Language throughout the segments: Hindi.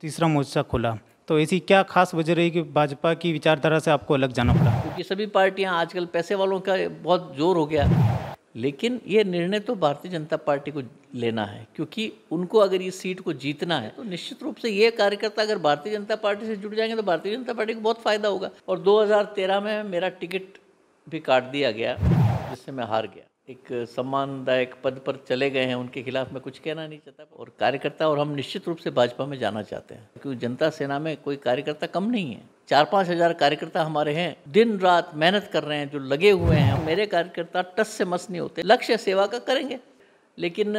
तीसरा मोर्चा खुला तो ऐसी क्या खास वजह रही कि भाजपा की विचारधारा से आपको अलग जाना पड़ा क्योंकि सभी पार्टियां आजकल पैसे वालों का बहुत जोर हो गया लेकिन ये निर्णय तो भारतीय जनता पार्टी को लेना है क्योंकि उनको अगर ये सीट को जीतना है तो निश्चित रूप से ये कार्यकर्ता अगर भारतीय जनता पार्टी से जुड़ जाएंगे तो भारतीय जनता पार्टी को बहुत फ़ायदा होगा और 2013 में मेरा टिकट भी काट दिया गया जिससे मैं हार गया एक सम्मानदायक पद पर चले गए हैं उनके खिलाफ मैं कुछ कहना नहीं चाहता और कार्यकर्ता और हम निश्चित रूप से भाजपा में जाना चाहते हैं क्योंकि जनता सेना में कोई कार्यकर्ता कम नहीं है चार पाँच हज़ार कार्यकर्ता हमारे हैं दिन रात मेहनत कर रहे हैं जो लगे हुए हैं मेरे कार्यकर्ता टस से मस नहीं होते लक्ष्य सेवा का करेंगे लेकिन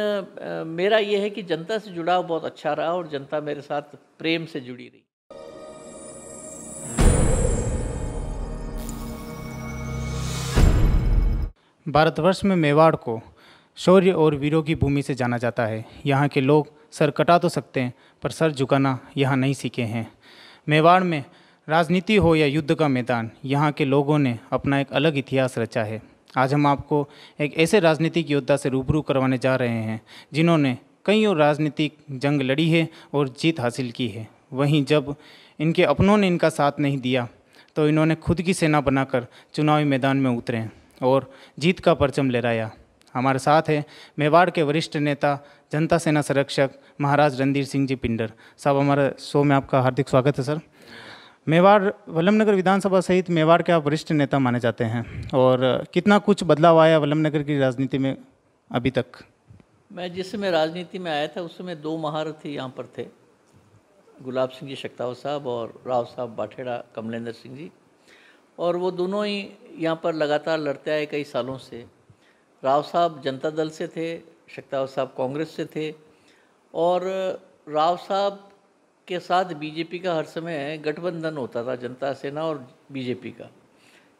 मेरा ये है कि जनता से जुड़ाव बहुत अच्छा रहा और जनता मेरे साथ प्रेम से जुड़ी रही भारतवर्ष में मेवाड़ को शौर्य और वीरों की भूमि से जाना जाता है यहाँ के लोग सर कटा तो सकते हैं पर सर झुकाना यहाँ नहीं सीखे हैं मेवाड़ में राजनीति हो या युद्ध का मैदान यहाँ के लोगों ने अपना एक अलग इतिहास रचा है आज हम आपको एक ऐसे राजनीतिक योद्धा से रूबरू करवाने जा रहे हैं जिन्होंने कई और राजनीतिक जंग लड़ी है और जीत हासिल की है वहीं जब इनके अपनों ने इनका साथ नहीं दिया तो इन्होंने खुद की सेना बनाकर चुनावी मैदान में उतरे और जीत का परचम लहराया हमारे साथ है मेवाड़ के वरिष्ठ नेता जनता सेना संरक्षक महाराज रणधीर सिंह जी पिंडर साहब हमारे शो में आपका हार्दिक स्वागत है सर मेवाड़ वल्लभनगर विधानसभा सहित मेवाड़ के आप वरिष्ठ नेता माने जाते हैं और कितना कुछ बदलाव आया वल्लभनगर की राजनीति में अभी तक मैं जिस समय राजनीति में आया था उस समय दो महारथी यहाँ पर थे गुलाब सिंह जी शक्तावत साहब और राव साहब बाठेड़ा कमलेंद्र सिंह जी और वो दोनों ही यहाँ पर लगातार लड़ते आए कई सालों से राव साहब जनता दल से थे शक्तावत साहब कांग्रेस से थे और राव साहब के साथ बीजेपी का हर समय गठबंधन होता था जनता सेना और बीजेपी का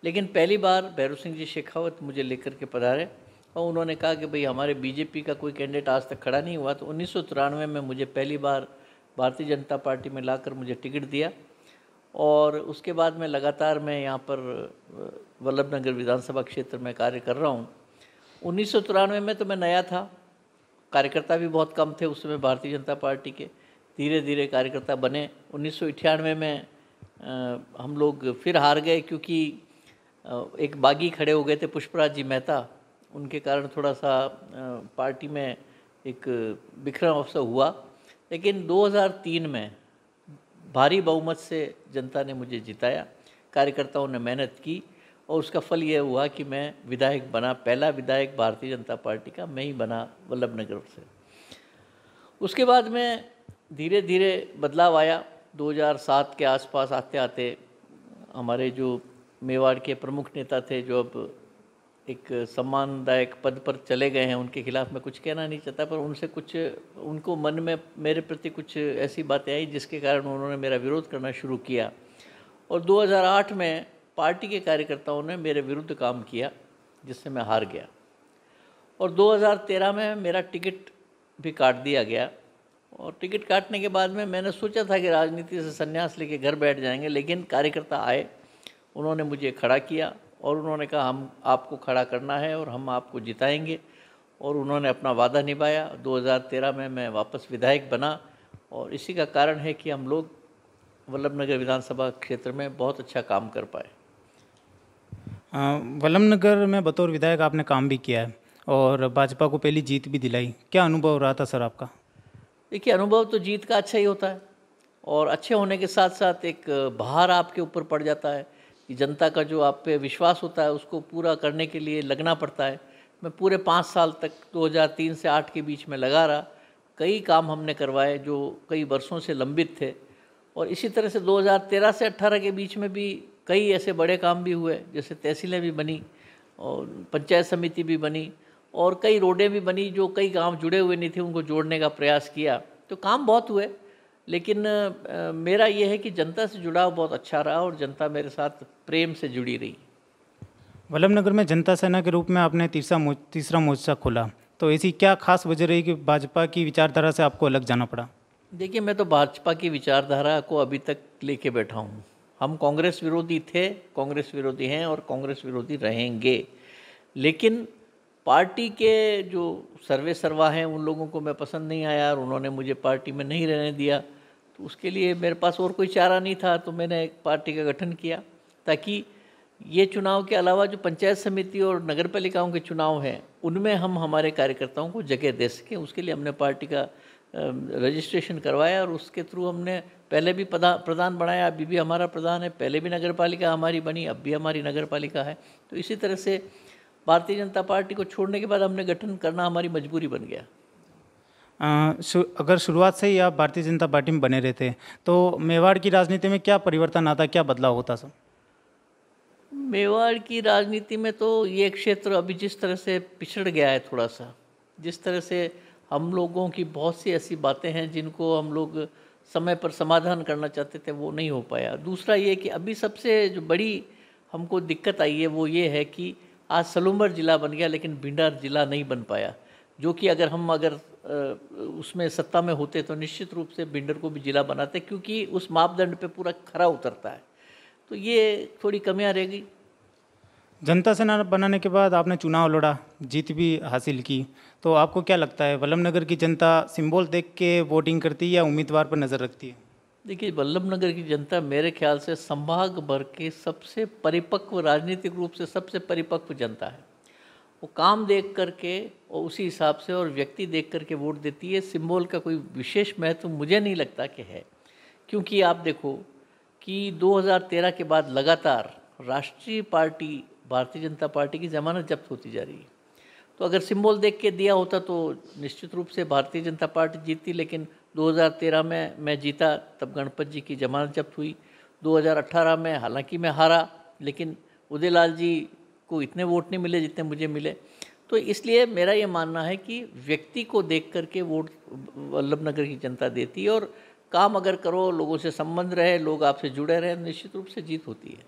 लेकिन पहली बार भैरव सिंह जी शेखावत मुझे लेकर के पधारे और उन्होंने कहा कि भाई हमारे बीजेपी का कोई कैंडिडेट आज तक खड़ा नहीं हुआ तो उन्नीस में मुझे पहली बार भारतीय जनता पार्टी में लाकर मुझे टिकट दिया और उसके बाद में लगातार मैं यहाँ पर वल्लभ नगर विधानसभा क्षेत्र में कार्य कर रहा हूँ उन्नीस में तो मैं नया था कार्यकर्ता भी बहुत कम थे उस समय भारतीय जनता पार्टी के धीरे धीरे कार्यकर्ता बने उन्नीस में आ, हम लोग फिर हार गए क्योंकि एक बागी खड़े हो गए थे पुष्पराज जी मेहता उनके कारण थोड़ा सा पार्टी में एक बिखरा अवसर हुआ लेकिन 2003 में भारी बहुमत से जनता ने मुझे जिताया कार्यकर्ताओं ने मेहनत की और उसका फल यह हुआ कि मैं विधायक बना पहला विधायक भारतीय जनता पार्टी का मैं ही बना वल्लभ नगर से उसके बाद में धीरे धीरे बदलाव आया 2007 के आसपास आते आते हमारे जो मेवाड़ के प्रमुख नेता थे जो अब एक सम्मानदायक पद पर चले गए हैं उनके खिलाफ मैं कुछ कहना नहीं चाहता पर उनसे कुछ उनको मन में मेरे प्रति कुछ ऐसी बातें आई जिसके कारण उन्होंने मेरा विरोध करना शुरू किया और 2008 में पार्टी के कार्यकर्ताओं ने मेरे विरुद्ध काम किया जिससे मैं हार गया और 2013 में मेरा टिकट भी काट दिया गया और टिकट काटने के बाद में मैंने सोचा था कि राजनीति से संन्यास लेके घर बैठ जाएंगे लेकिन कार्यकर्ता आए उन्होंने मुझे खड़ा किया और उन्होंने कहा हम आपको खड़ा करना है और हम आपको जिताएंगे और उन्होंने अपना वादा निभाया 2013 में मैं वापस विधायक बना और इसी का कारण है कि हम लोग वल्लभ नगर विधानसभा क्षेत्र में बहुत अच्छा काम कर पाए वल्लभ नगर में बतौर विधायक आपने काम भी किया है और भाजपा को पहली जीत भी दिलाई क्या अनुभव रहा था सर आपका देखिए अनुभव तो जीत का अच्छा ही होता है और अच्छे होने के साथ साथ एक भार आपके ऊपर पड़ जाता है कि जनता का जो आप पे विश्वास होता है उसको पूरा करने के लिए लगना पड़ता है मैं पूरे पाँच साल तक 2003 से 8 के बीच में लगा रहा कई काम हमने करवाए जो कई वर्षों से लंबित थे और इसी तरह से 2013 से 18 के बीच में भी कई ऐसे बड़े काम भी हुए जैसे तहसीलें भी बनी और पंचायत समिति भी बनी और कई रोडें भी बनी जो कई गांव जुड़े हुए नहीं थे उनको जोड़ने का प्रयास किया तो काम बहुत हुए लेकिन आ, मेरा ये है कि जनता से जुड़ाव बहुत अच्छा रहा और जनता मेरे साथ प्रेम से जुड़ी रही वल्लभ नगर में जनता सेना के रूप में आपने तीसरा तीसरा मोर्चा खोला तो ऐसी क्या खास वजह रही कि भाजपा की विचारधारा से आपको अलग जाना पड़ा देखिए मैं तो भाजपा की विचारधारा को अभी तक लेके बैठा हूँ हम कांग्रेस विरोधी थे कांग्रेस विरोधी हैं और कांग्रेस विरोधी रहेंगे लेकिन पार्टी के जो सर्वे सर्वा हैं उन लोगों को मैं पसंद नहीं आया और उन्होंने मुझे पार्टी में नहीं रहने दिया तो उसके लिए मेरे पास और कोई चारा नहीं था तो मैंने एक पार्टी का गठन किया ताकि ये चुनाव के अलावा जो पंचायत समिति और नगर पालिकाओं के चुनाव हैं उनमें हम हमारे कार्यकर्ताओं को जगह दे सकें उसके लिए हमने पार्टी का रजिस्ट्रेशन करवाया और उसके थ्रू हमने पहले भी प्रधान बनाया अभी भी हमारा प्रधान है पहले भी नगर पालिका हमारी बनी अब भी हमारी नगर पालिका है तो इसी तरह से भारतीय जनता पार्टी को छोड़ने के बाद हमने गठन करना हमारी मजबूरी बन गया अगर शुरुआत से ही आप भारतीय जनता पार्टी में बने रहते तो मेवाड़ की राजनीति में क्या परिवर्तन आता क्या बदलाव होता सर मेवाड़ की राजनीति में तो ये क्षेत्र अभी जिस तरह से पिछड़ गया है थोड़ा सा जिस तरह से हम लोगों की बहुत सी ऐसी बातें हैं जिनको हम लोग समय पर समाधान करना चाहते थे वो नहीं हो पाया दूसरा ये कि अभी सबसे जो बड़ी हमको दिक्कत आई है वो ये है कि आज सलूमर ज़िला बन गया लेकिन भिंडार ज़िला नहीं बन पाया जो कि अगर हम अगर उसमें सत्ता में होते तो निश्चित रूप से बिंडर को भी जिला बनाते क्योंकि उस मापदंड पे पूरा खरा उतरता है तो ये थोड़ी कमियां रहेगी जनता जनता सेना बनाने के बाद आपने चुनाव लड़ा जीत भी हासिल की तो आपको क्या लगता है वल्लभ नगर की जनता सिंबल देख के वोटिंग करती है या उम्मीदवार पर नज़र रखती है देखिए वल्लभ नगर की जनता मेरे ख्याल से संभाग भर के सबसे परिपक्व राजनीतिक रूप से सबसे परिपक्व जनता है वो काम देख करके और उसी हिसाब से और व्यक्ति देख करके वोट देती है सिंबल का कोई विशेष महत्व मुझे नहीं लगता कि है क्योंकि आप देखो कि 2013 के बाद लगातार राष्ट्रीय पार्टी भारतीय जनता पार्टी की जमानत जब्त होती जा रही है तो अगर सिंबल देख के दिया होता तो निश्चित रूप से भारतीय जनता पार्टी जीतती लेकिन 2013 में मैं जीता तब गणपत जी की जमानत जब्त हुई 2018 में हालांकि मैं हारा लेकिन उदयलाल जी को इतने वोट नहीं मिले जितने मुझे मिले तो इसलिए मेरा ये मानना है कि व्यक्ति को देख करके वोट वल्लभ नगर की जनता देती है और काम अगर करो लोगों से संबंध रहे लोग आपसे जुड़े रहे निश्चित रूप से जीत होती है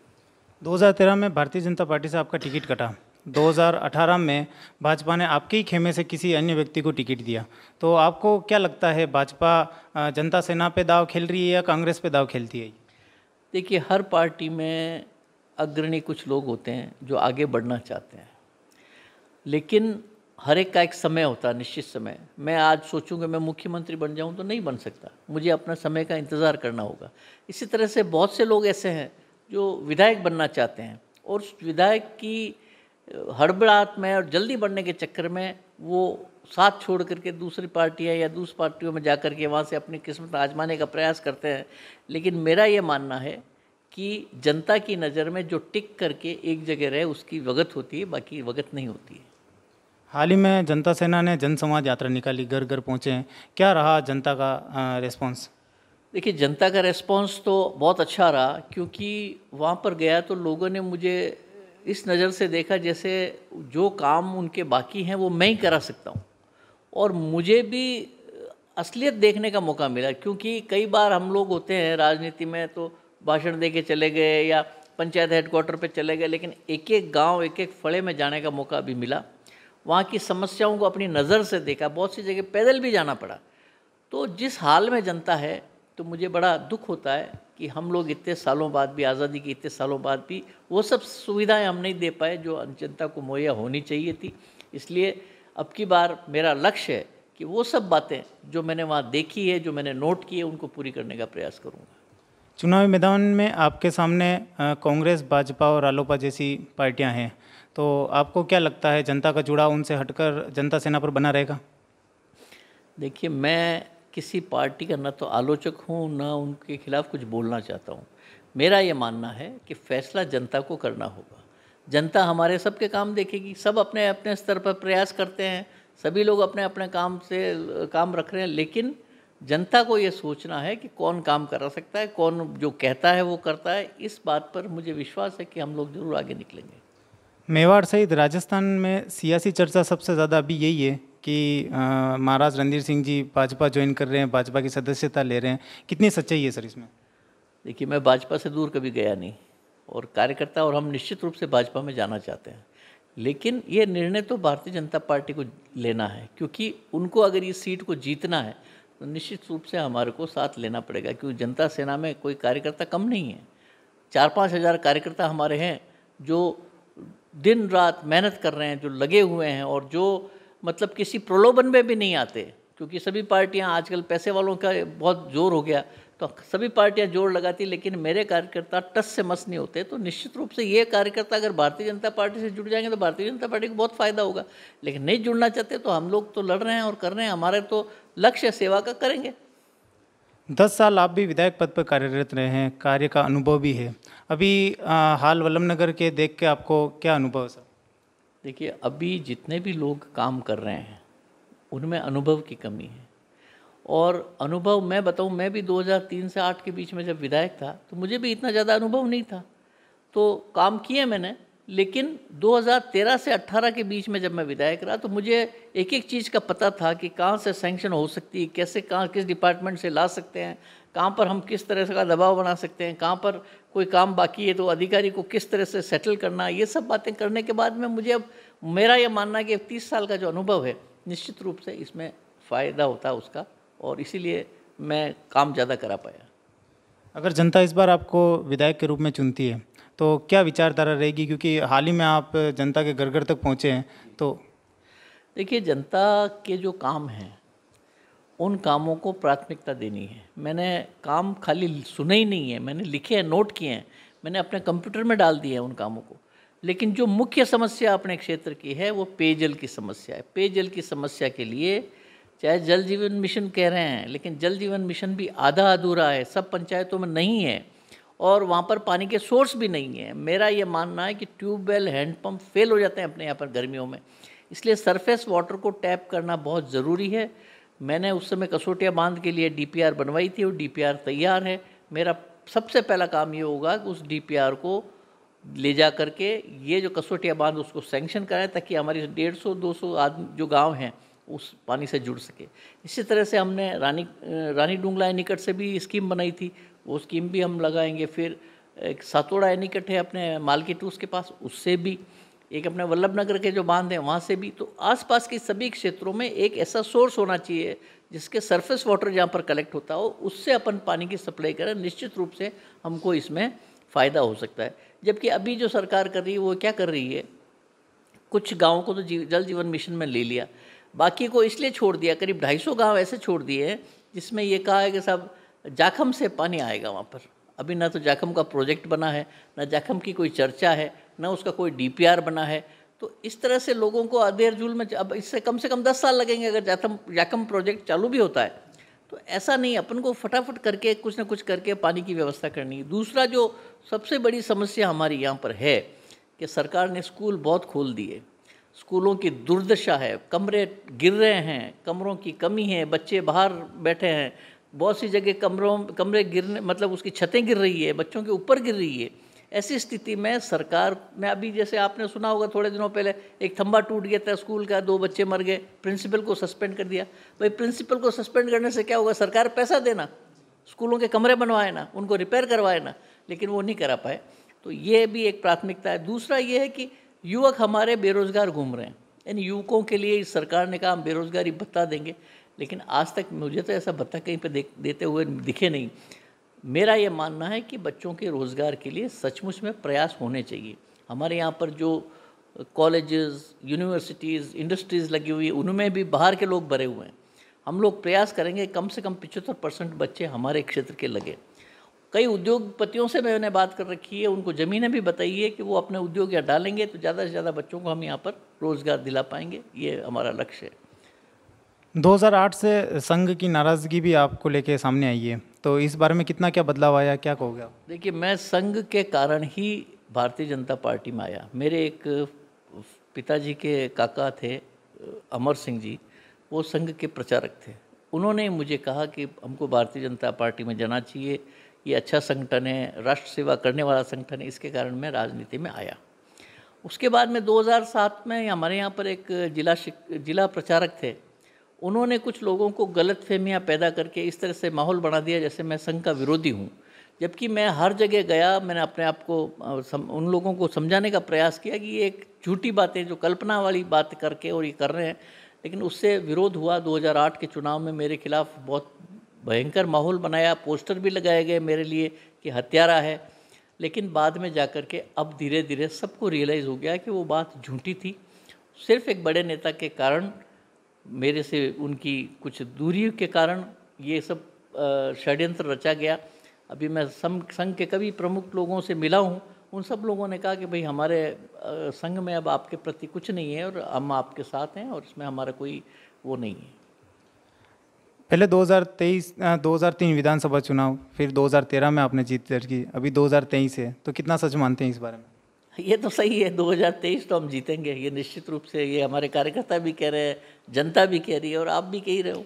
2013 में भारतीय जनता पार्टी से आपका टिकट कटा 2018 में भाजपा ने आपके ही खेमे से किसी अन्य व्यक्ति को टिकट दिया तो आपको क्या लगता है भाजपा जनता सेना पे दाव खेल रही है या कांग्रेस पे दाव खेलती है देखिए हर पार्टी में अग्रणी कुछ लोग होते हैं जो आगे बढ़ना चाहते हैं लेकिन हर एक का एक समय होता है निश्चित समय मैं आज सोचूंगा मैं मुख्यमंत्री बन जाऊं तो नहीं बन सकता मुझे अपना समय का इंतज़ार करना होगा इसी तरह से बहुत से लोग ऐसे हैं जो विधायक बनना चाहते हैं और विधायक की हड़बड़ाहट में और जल्दी बढ़ने के चक्कर में वो साथ छोड़ करके दूसरी पार्टियाँ या दूसरी पार्टियों में जा कर के वहाँ से अपनी किस्मत आजमाने का प्रयास करते हैं लेकिन मेरा ये मानना है कि जनता की नज़र में जो टिक करके एक जगह रहे उसकी वगत होती है बाकी वगत नहीं होती है हाल ही में जनता सेना ने जन समाज यात्रा निकाली घर घर पहुँचे हैं क्या रहा जनता का रिस्पॉन्स देखिए जनता का रिस्पॉन्स तो बहुत अच्छा रहा क्योंकि वहाँ पर गया तो लोगों ने मुझे इस नज़र से देखा जैसे जो काम उनके बाकी हैं वो मैं ही करा सकता हूँ और मुझे भी असलियत देखने का मौका मिला क्योंकि कई बार हम लोग होते हैं राजनीति में तो भाषण दे के चले गए या पंचायत हेडक्वार्टर पे चले गए लेकिन एक एक गांव एक एक फड़े में जाने का मौका भी मिला वहाँ की समस्याओं को अपनी नज़र से देखा बहुत सी जगह पैदल भी जाना पड़ा तो जिस हाल में जनता है तो मुझे बड़ा दुख होता है कि हम लोग इतने सालों बाद भी आज़ादी के इतने सालों बाद भी वो सब सुविधाएं हम नहीं दे पाए जो जनता को मुहैया होनी चाहिए थी इसलिए अब की बार मेरा लक्ष्य है कि वो सब बातें जो मैंने वहाँ देखी है जो मैंने नोट की है उनको पूरी करने का प्रयास करूँगा चुनावी मैदान में आपके सामने कांग्रेस भाजपा और आलोपा जैसी पार्टियां हैं तो आपको क्या लगता है जनता का जुड़ाव उनसे हटकर जनता सेना पर बना रहेगा देखिए मैं किसी पार्टी का ना तो आलोचक हूँ ना उनके खिलाफ कुछ बोलना चाहता हूँ मेरा ये मानना है कि फैसला जनता को करना होगा जनता हमारे सबके काम देखेगी सब अपने अपने स्तर पर प्रयास करते हैं सभी लोग अपने अपने काम से काम रख रहे हैं लेकिन जनता को ये सोचना है कि कौन काम करा सकता है कौन जो कहता है वो करता है इस बात पर मुझे विश्वास है कि हम लोग जरूर आगे निकलेंगे मेवाड़ सहित राजस्थान में सियासी चर्चा सबसे ज़्यादा अभी यही है कि महाराज रणधीर सिंह जी भाजपा ज्वाइन कर रहे हैं भाजपा की सदस्यता ले रहे हैं कितनी सच्चाई है सर इसमें देखिए मैं भाजपा से दूर कभी गया नहीं और कार्यकर्ता और हम निश्चित रूप से भाजपा में जाना चाहते हैं लेकिन ये निर्णय तो भारतीय जनता पार्टी को लेना है क्योंकि उनको अगर इस सीट को जीतना है तो निश्चित रूप से हमारे को साथ लेना पड़ेगा क्योंकि जनता सेना में कोई कार्यकर्ता कम नहीं है चार पाँच हज़ार कार्यकर्ता हमारे हैं जो दिन रात मेहनत कर रहे हैं जो लगे हुए हैं और जो मतलब किसी प्रलोभन में भी नहीं आते क्योंकि सभी पार्टियां आजकल पैसे वालों का बहुत जोर हो गया तो सभी पार्टियां जोर लगाती लेकिन मेरे कार्यकर्ता टस से मस नहीं होते तो निश्चित रूप से ये कार्यकर्ता अगर भारतीय जनता पार्टी से जुड़ जाएंगे तो भारतीय जनता पार्टी को बहुत फ़ायदा होगा लेकिन नहीं जुड़ना चाहते तो हम लोग तो लड़ रहे हैं और कर रहे हैं हमारे तो लक्ष्य सेवा का करेंगे दस साल आप भी विधायक पद पर कार्यरत रहे हैं कार्य का अनुभव भी है अभी आ, हाल वल्लभ नगर के देख के आपको क्या अनुभव है सर देखिए अभी जितने भी लोग काम कर रहे हैं उनमें अनुभव की कमी है और अनुभव मैं बताऊँ मैं भी 2003 से 8 के बीच में जब विधायक था तो मुझे भी इतना ज़्यादा अनुभव नहीं था तो काम किए मैंने लेकिन 2013 से 18 के बीच में जब मैं विधायक रहा तो मुझे एक एक चीज़ का पता था कि कहाँ से सेंक्शन हो सकती है कैसे कहाँ किस डिपार्टमेंट से ला सकते हैं कहाँ पर हम किस तरह का दबाव बना सकते हैं कहाँ पर कोई काम बाकी है तो अधिकारी को किस तरह से सेटल करना ये सब बातें करने के बाद में मुझे अब मेरा ये मानना है कि तीस साल का जो अनुभव है निश्चित रूप से इसमें फ़ायदा होता उसका और इसीलिए मैं काम ज़्यादा करा पाया अगर जनता इस बार आपको विधायक के रूप में चुनती है तो क्या विचारधारा रहेगी क्योंकि हाल ही में आप जनता के घर घर तक पहुँचे हैं तो देखिए जनता के जो काम हैं उन कामों को प्राथमिकता देनी है मैंने काम खाली सुने ही नहीं है मैंने लिखे हैं नोट किए हैं मैंने अपने कंप्यूटर में डाल दिए हैं उन कामों को लेकिन जो मुख्य समस्या अपने क्षेत्र की है वो पेयजल की समस्या है पेयजल की समस्या के लिए चाहे जल जीवन मिशन कह रहे हैं लेकिन जल जीवन मिशन भी आधा अधूरा है सब पंचायतों में नहीं है और वहाँ पर पानी के सोर्स भी नहीं है मेरा ये मानना है कि ट्यूबवेल हैंडपम्प फेल हो जाते हैं अपने यहाँ पर गर्मियों में इसलिए सरफेस वाटर को टैप करना बहुत ज़रूरी है मैंने उस समय कसोटिया बांध के लिए डी बनवाई थी और डी तैयार है मेरा सबसे पहला काम ये होगा कि उस डी को ले जा करके ये जो कसोटिया बांध उसको सेंक्शन कराए ताकि हमारी डेढ़ सौ दो सौ आदमी जो गांव हैं उस पानी से जुड़ सके इसी तरह से हमने रानी रानी डूंगला निकट से भी स्कीम बनाई थी वो स्कीम भी हम लगाएंगे फिर एक सातोड़ा एनिकट है अपने मालकी टूस के पास उससे भी एक अपने वल्लभ नगर के जो बांध हैं वहाँ से भी तो आसपास के सभी क्षेत्रों में एक ऐसा सोर्स होना चाहिए जिसके सरफेस वाटर जहाँ पर कलेक्ट होता हो उससे अपन पानी की सप्लाई करें निश्चित रूप से हमको इसमें फ़ायदा हो सकता है जबकि अभी जो सरकार कर रही है वो क्या कर रही है कुछ गाँव को तो जी जल जीवन मिशन में ले लिया बाकी को इसलिए छोड़ दिया करीब 250 गांव ऐसे छोड़ दिए हैं जिसमें ये कहा है कि साहब जाखम से पानी आएगा वहाँ पर अभी ना तो जाखम का प्रोजेक्ट बना है ना जाखम की कोई चर्चा है ना उसका कोई डी बना है तो इस तरह से लोगों को अधेर झूल में अब इससे कम से कम दस साल लगेंगे अगर जाखम जाखम प्रोजेक्ट चालू भी होता है तो ऐसा नहीं अपन को फटाफट करके कुछ ना कुछ करके पानी की व्यवस्था करनी है दूसरा जो सबसे बड़ी समस्या हमारी यहाँ पर है कि सरकार ने स्कूल बहुत खोल दिए स्कूलों की दुर्दशा है कमरे गिर रहे हैं कमरों की कमी है बच्चे बाहर बैठे हैं बहुत सी जगह कमरों कमरे गिरने मतलब उसकी छतें गिर रही है बच्चों के ऊपर गिर रही है ऐसी स्थिति में सरकार में अभी जैसे आपने सुना होगा थोड़े दिनों पहले एक थंबा टूट गया था स्कूल का दो बच्चे मर गए प्रिंसिपल को सस्पेंड कर दिया भाई प्रिंसिपल को सस्पेंड करने से क्या होगा सरकार पैसा देना स्कूलों के कमरे बनवाए ना उनको रिपेयर करवाए ना लेकिन वो नहीं करा पाए तो ये भी एक प्राथमिकता है दूसरा ये है कि युवक हमारे बेरोज़गार घूम रहे हैं यानी युवकों के लिए इस सरकार ने कहा हम बेरोज़गारी भत्ता देंगे लेकिन आज तक मुझे तो ऐसा भत्ता कहीं पर देते हुए दिखे नहीं मेरा ये मानना है कि बच्चों के रोज़गार के लिए सचमुच में प्रयास होने चाहिए हमारे यहाँ पर जो कॉलेजेस यूनिवर्सिटीज़ इंडस्ट्रीज़ लगी हुई है उनमें भी बाहर के लोग भरे हुए हैं हम लोग प्रयास करेंगे कम से कम पिछहत्तर परसेंट बच्चे हमारे क्षेत्र के लगे कई उद्योगपतियों से मैंने बात कर रखी है उनको ज़मीनें भी बताई है कि वो अपने उद्योग यहाँ डालेंगे तो ज़्यादा से ज़्यादा बच्चों को हम यहाँ पर रोज़गार दिला पाएंगे ये हमारा लक्ष्य है 2008 से संघ की नाराज़गी भी आपको लेके सामने आई है तो इस बारे में कितना क्या बदलाव आया क्या कहोगे आप देखिए मैं संघ के कारण ही भारतीय जनता पार्टी में आया मेरे एक पिताजी के काका थे अमर सिंह जी वो संघ के प्रचारक थे उन्होंने मुझे कहा कि हमको भारतीय जनता पार्टी में जाना चाहिए ये अच्छा संगठन है राष्ट्र सेवा करने वाला संगठन है इसके कारण मैं राजनीति में आया उसके बाद में 2007 में हमारे यहाँ पर एक जिला जिला प्रचारक थे उन्होंने कुछ लोगों को गलत फहमियाँ पैदा करके इस तरह से माहौल बना दिया जैसे मैं संघ का विरोधी हूँ जबकि मैं हर जगह गया मैंने अपने आप को उन लोगों को समझाने का प्रयास किया कि ये एक झूठी बातें जो कल्पना वाली बात करके और ये कर रहे हैं लेकिन उससे विरोध हुआ 2008 के चुनाव में मेरे खिलाफ बहुत भयंकर माहौल बनाया पोस्टर भी लगाए गए मेरे लिए कि हत्यारा है लेकिन बाद में जा कर के अब धीरे धीरे सबको रियलाइज़ हो गया कि वो बात झूठी थी सिर्फ एक बड़े नेता के कारण मेरे से उनकी कुछ दूरी के कारण ये सब षड्यंत्र रचा गया अभी मैं संघ के कभी प्रमुख लोगों से मिला हूँ उन सब लोगों ने कहा कि भाई हमारे संघ में अब आपके प्रति कुछ नहीं है और हम आपके साथ हैं और इसमें हमारा कोई वो नहीं है पहले 2023 2003 विधानसभा चुनाव फिर 2013 में आपने जीत दर्ज की अभी 2023 है तो कितना सच मानते हैं इस बारे में ये तो सही है 2023 तो हम जीतेंगे ये निश्चित रूप से ये हमारे कार्यकर्ता भी कह रहे हैं जनता भी कह रही है और आप भी कह ही रहे हो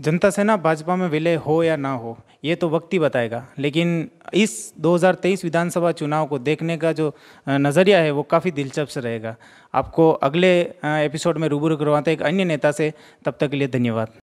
जनता से ना भाजपा में विलय हो या ना हो ये तो वक्त ही बताएगा लेकिन इस 2023 विधानसभा चुनाव को देखने का जो नज़रिया है वो काफ़ी दिलचस्प रहेगा आपको अगले एपिसोड में रूबरू करवाते एक अन्य नेता से तब तक के लिए धन्यवाद